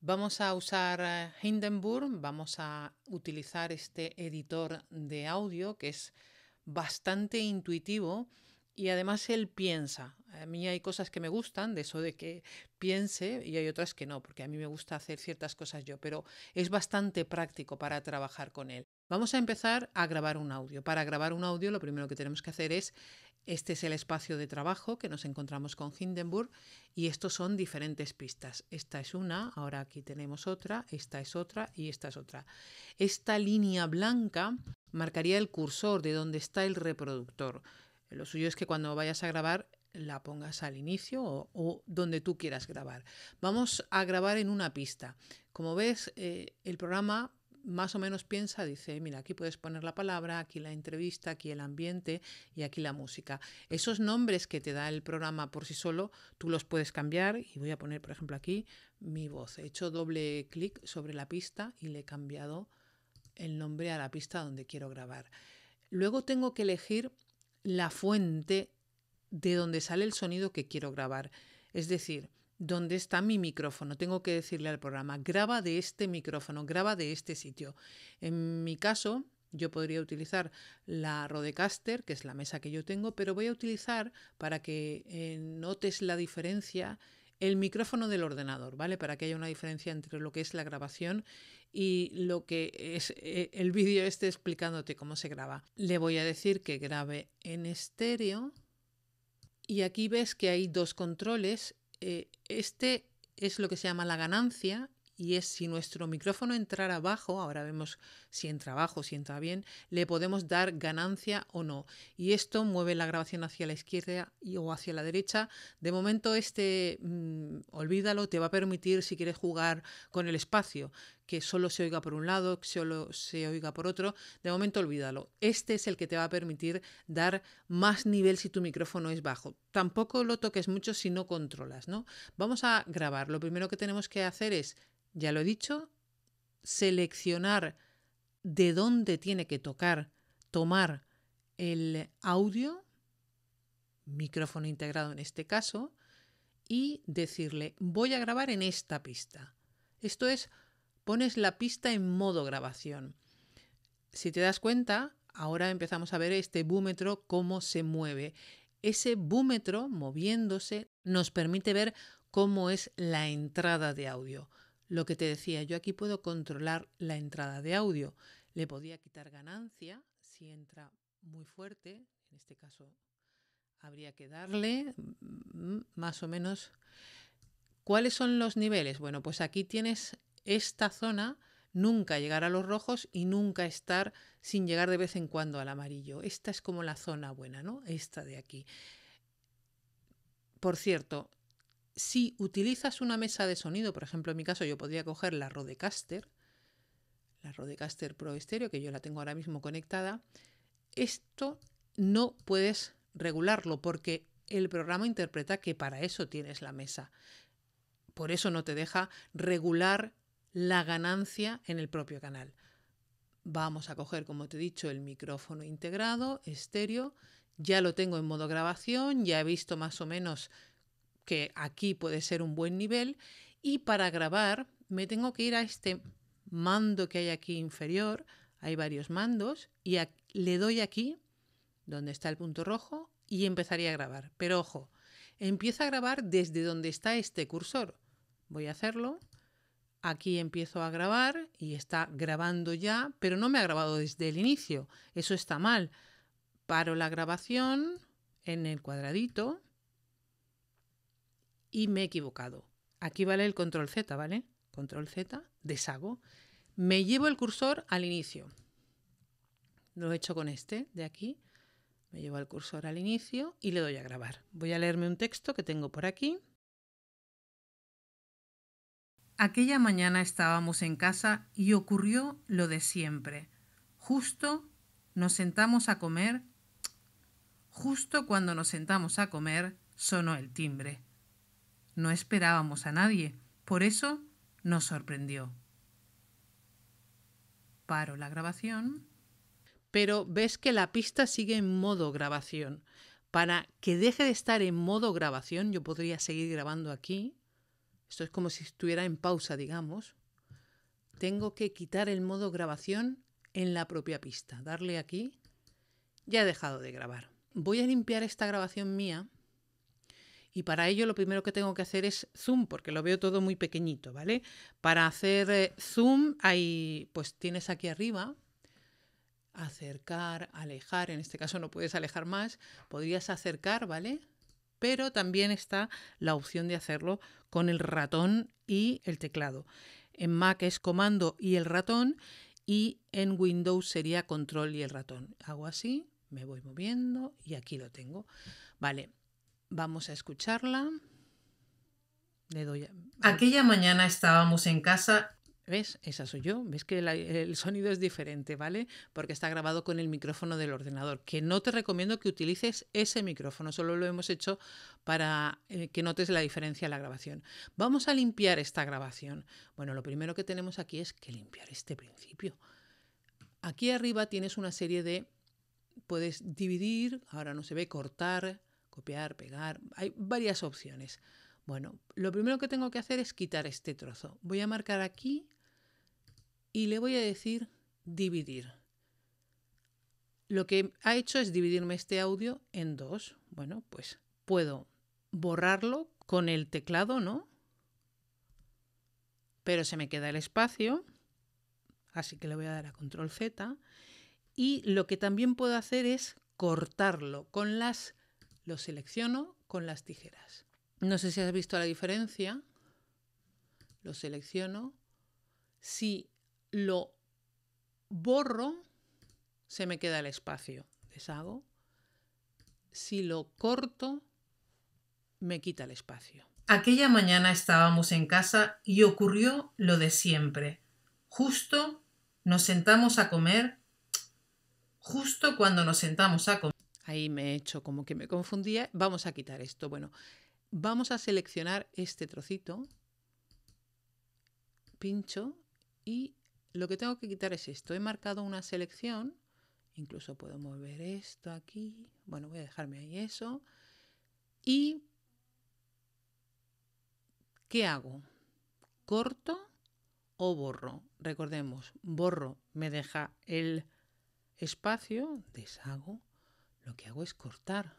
Vamos a usar eh, Hindenburg, vamos a utilizar este editor de audio que es bastante intuitivo y además él piensa. A mí hay cosas que me gustan, de eso de que piense, y hay otras que no, porque a mí me gusta hacer ciertas cosas yo, pero es bastante práctico para trabajar con él. Vamos a empezar a grabar un audio. Para grabar un audio lo primero que tenemos que hacer es este es el espacio de trabajo que nos encontramos con Hindenburg y estos son diferentes pistas. Esta es una, ahora aquí tenemos otra, esta es otra y esta es otra. Esta línea blanca marcaría el cursor de donde está el reproductor. Lo suyo es que cuando vayas a grabar la pongas al inicio o, donde tú quieras grabar. Vamos a grabar en una pista. Como ves, eh, el programa más o menos piensa, dice, mira, aquí puedes poner la palabra, aquí la entrevista, aquí el ambiente y aquí la música. Esos nombres que te da el programa por sí solo, tú los puedes cambiar y voy a poner, por ejemplo, aquí mi voz. He hecho doble clic sobre la pista y le he cambiado el nombre a la pista donde quiero grabar. Luego tengo que elegir la fuente de donde sale el sonido que quiero grabar. Es decir, dónde está mi micrófono. Tengo que decirle al programa, graba de este micrófono, graba de este sitio. En mi caso, yo podría utilizar la Rodecaster, que es la mesa que yo tengo, pero voy a utilizar para que eh, notes la diferencia el micrófono del ordenador, ¿vale? Para que haya una diferencia entre lo que es la grabación y lo que es eh, el vídeo este explicándote cómo se graba. Le voy a decir que grabe en estéreo y aquí ves que hay dos controles. Eh, este es lo que se llama la ganancia y es si nuestro micrófono entrara abajo, ahora vemos si entra abajo, si entra bien, le podemos dar ganancia o no. Y esto mueve la grabación hacia la izquierda o hacia la derecha. De momento este, mm, olvídalo, te va a permitir si quieres jugar con el espacio, que solo se oiga por un lado, que solo se oiga por otro. De momento olvídalo. Este es el que te va a permitir dar más nivel si tu micrófono es bajo. Tampoco lo toques mucho si no controlas, ¿no? Vamos a grabar. Lo primero que tenemos que hacer es ya lo he dicho, seleccionar de dónde tiene que tocar, tomar el audio, micrófono integrado en este caso, y decirle, voy a grabar en esta pista. Esto es, pones la pista en modo grabación. Si te das cuenta, ahora empezamos a ver este búmetro cómo se mueve. Ese búmetro moviéndose nos permite ver cómo es la entrada de audio. Lo que te decía, yo aquí puedo controlar la entrada de audio. Le podía quitar ganancia si entra muy fuerte, en este caso habría que darle mm, mm, más o menos. ¿Cuáles son los niveles? Bueno, pues aquí tienes esta zona, nunca llegar a los rojos y nunca estar sin llegar de vez en cuando al amarillo. Esta es como la zona buena, ¿no? Esta de aquí. Por cierto, si utilizas una mesa de sonido, por ejemplo, en mi caso yo podría coger la Rodecaster, la Rodecaster Pro Stereo, que yo la tengo ahora mismo conectada, esto no puedes regularlo porque el programa interpreta que para eso tienes la mesa. Por eso no te deja regular la ganancia en el propio canal. Vamos a coger, como te he dicho, el micrófono integrado, estéreo. Ya lo tengo en modo grabación, ya he visto más o menos que aquí puede ser un buen nivel. Y para grabar me tengo que ir a este mando que hay aquí inferior, hay varios mandos, y le doy aquí, donde está el punto rojo, y empezaría a grabar. Pero ojo, empieza a grabar desde donde está este cursor. Voy a hacerlo. Aquí empiezo a grabar y está grabando ya, pero no me ha grabado desde el inicio. Eso está mal. Paro la grabación en el cuadradito y me he equivocado. Aquí vale el control Z, ¿vale? Control Z, deshago. Me llevo el cursor al inicio. Lo he hecho con este de aquí. Me llevo el cursor al inicio y le doy a grabar. Voy a leerme un texto que tengo por aquí. Aquella mañana estábamos en casa y ocurrió lo de siempre. Justo nos sentamos a comer, justo cuando nos sentamos a comer, sonó el timbre. No esperábamos a nadie, por eso nos sorprendió. Paro la grabación. Pero ves que la pista sigue en modo grabación. Para que deje de estar en modo grabación, yo podría seguir grabando aquí. Esto es como si estuviera en pausa, digamos. Tengo que quitar el modo grabación en la propia pista. Darle aquí. Ya he dejado de grabar. Voy a limpiar esta grabación mía y para ello lo primero que tengo que hacer es zoom, porque lo veo todo muy pequeñito, ¿vale? Para hacer eh, zoom, ahí, pues tienes aquí arriba acercar, alejar, en este caso no puedes alejar más, podrías acercar, ¿vale? Pero también está la opción de hacerlo con el ratón y el teclado. En Mac es comando y el ratón y en Windows sería control y el ratón. Hago así, me voy moviendo y aquí lo tengo. Vale, Vamos a escucharla. Aquella mañana estábamos en casa. ¿Ves? Esa soy yo. ¿Ves que el sonido es diferente, ¿vale? Porque está grabado con el micrófono del ordenador. Que no te recomiendo que utilices ese micrófono. Solo lo hemos hecho para eh, que notes la diferencia en la grabación. Vamos a limpiar esta grabación. Bueno, lo primero que tenemos aquí es que limpiar este principio. Aquí arriba tienes una serie de... Puedes dividir, ahora no se ve, cortar, copiar, pegar, hay varias opciones. Bueno, lo primero que tengo que hacer es quitar este trozo. Voy a marcar aquí y le voy a decir dividir. Lo que ha hecho es dividirme este audio en dos. Bueno, pues puedo borrarlo con el teclado, ¿no? Pero se me queda el espacio, así que le voy a dar a control Z. Y lo que también puedo hacer es cortarlo con las lo selecciono con las tijeras. No sé si has visto la diferencia. Lo selecciono. Si lo borro, se me queda el espacio. hago. Si lo corto, me quita el espacio. Aquella mañana estábamos en casa y ocurrió lo de siempre. Justo nos sentamos a comer, justo cuando nos sentamos a comer, ahí me he hecho como que me confundía, vamos a quitar esto. Bueno, vamos a seleccionar este trocito, pincho y lo que tengo que quitar es esto. He marcado una selección, incluso puedo mover esto aquí, bueno, voy a dejarme ahí eso. ¿Y qué hago? ¿Corto o borro? Recordemos, borro me deja el espacio, deshago, lo que hago es cortar.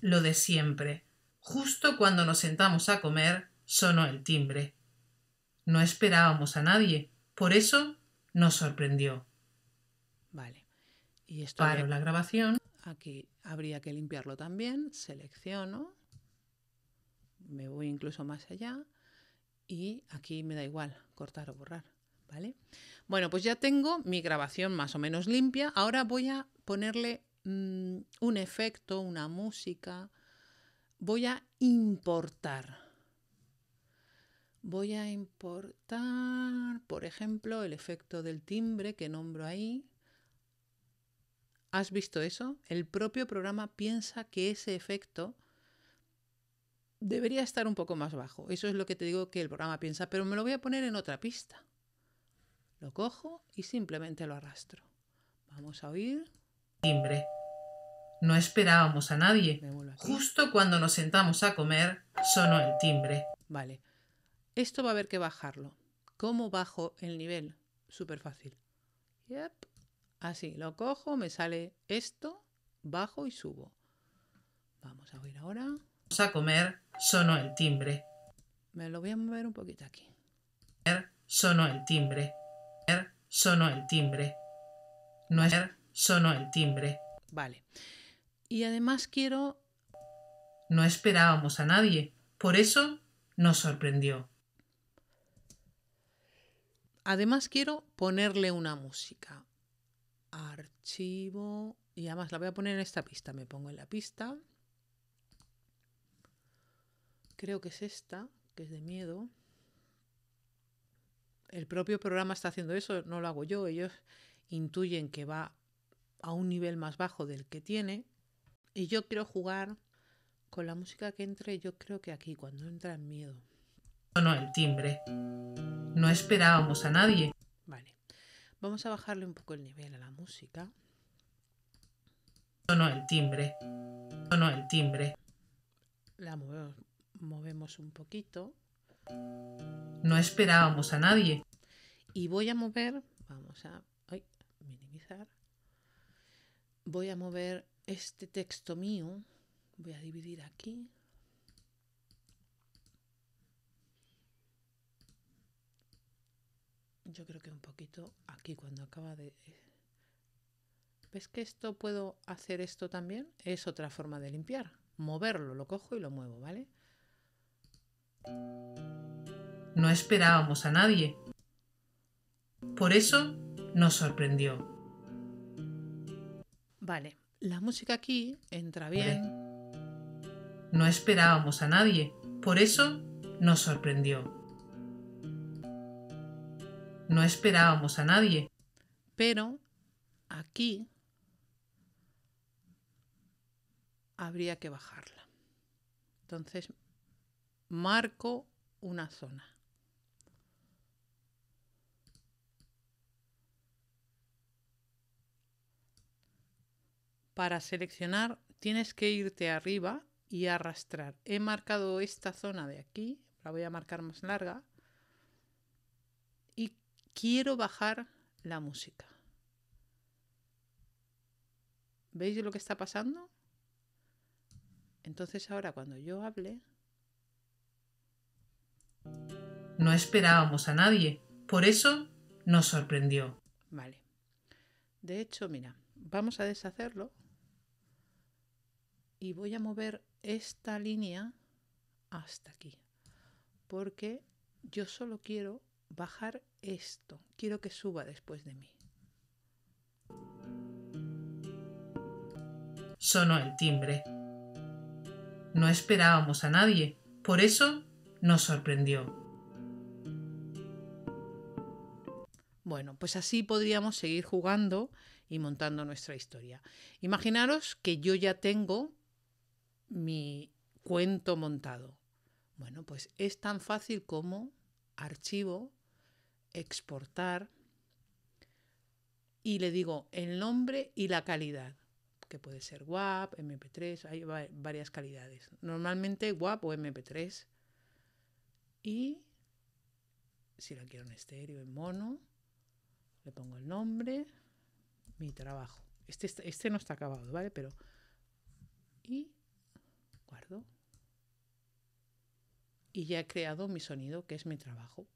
Lo de siempre. Justo cuando nos sentamos a comer, sonó el timbre. No esperábamos a nadie, por eso nos sorprendió. Vale. Y esto Paro la grabación. Aquí habría que limpiarlo también. Selecciono. Me voy incluso más allá. Y aquí me da igual cortar o borrar. ¿Vale? Bueno, pues ya tengo mi grabación más o menos limpia. Ahora voy a ponerle Mm, un efecto, una música, voy a importar. Voy a importar, por ejemplo, el efecto del timbre que nombro ahí. ¿Has visto eso? El propio programa piensa que ese efecto debería estar un poco más bajo. Eso es lo que te digo que el programa piensa, pero me lo voy a poner en otra pista. Lo cojo y simplemente lo arrastro. Vamos a oír. Timbre. No esperábamos a nadie. Justo cuando nos sentamos a comer, sonó el timbre. Vale. Esto va a haber que bajarlo. ¿Cómo bajo el nivel? Súper fácil. Yep. Así, lo cojo, me sale esto, bajo y subo. Vamos a oír ahora. Vamos a comer, sonó el timbre. Me lo voy a mover un poquito aquí. Sonó el timbre. Sonó el timbre. No es sonó el timbre. Vale. Y además quiero... No esperábamos a nadie. Por eso nos sorprendió. Además quiero ponerle una música. Archivo. Y además la voy a poner en esta pista. Me pongo en la pista. Creo que es esta, que es de miedo. El propio programa está haciendo eso, no lo hago yo. Ellos intuyen que va a un nivel más bajo del que tiene y yo quiero jugar con la música que entre, yo creo que aquí, cuando entra el miedo. No, no, el timbre. No esperábamos a nadie. Vale. Vamos a bajarle un poco el nivel a la música. No, el timbre. No, el timbre. La movemos, movemos un poquito. No esperábamos a nadie. Y voy a mover, vamos a minimizar. Voy a mover este texto mío, voy a dividir aquí. Yo creo que un poquito aquí cuando acaba de... ¿Ves que esto puedo hacer esto también? Es otra forma de limpiar. Moverlo, lo cojo y lo muevo, ¿vale? No esperábamos a nadie. Por eso nos sorprendió. Vale, la música aquí entra bien. No esperábamos a nadie, por eso nos sorprendió. No esperábamos a nadie. Pero aquí habría que bajarla. Entonces, marco una zona. Para seleccionar tienes que irte arriba y arrastrar. He marcado esta zona de aquí, la voy a marcar más larga. Y quiero bajar la música. ¿Veis lo que está pasando? Entonces ahora cuando yo hable... No esperábamos a nadie, por eso nos sorprendió. Vale. De hecho, mira, vamos a deshacerlo y voy a mover esta línea hasta aquí, porque yo solo quiero bajar esto, quiero que suba después de mí. Sonó el timbre. No esperábamos a nadie, por eso nos sorprendió. Bueno, pues así podríamos seguir jugando y montando nuestra historia. Imaginaros que yo ya tengo mi cuento montado. Bueno, pues es tan fácil como archivo, exportar y le digo el nombre y la calidad, que puede ser WAP, MP3, hay varias calidades. Normalmente WAP o MP3. Y si la quiero en estéreo, en mono, le pongo el nombre, mi trabajo. Este, este no está acabado, ¿vale? Pero... Y guardo y ya he creado mi sonido, que es mi trabajo.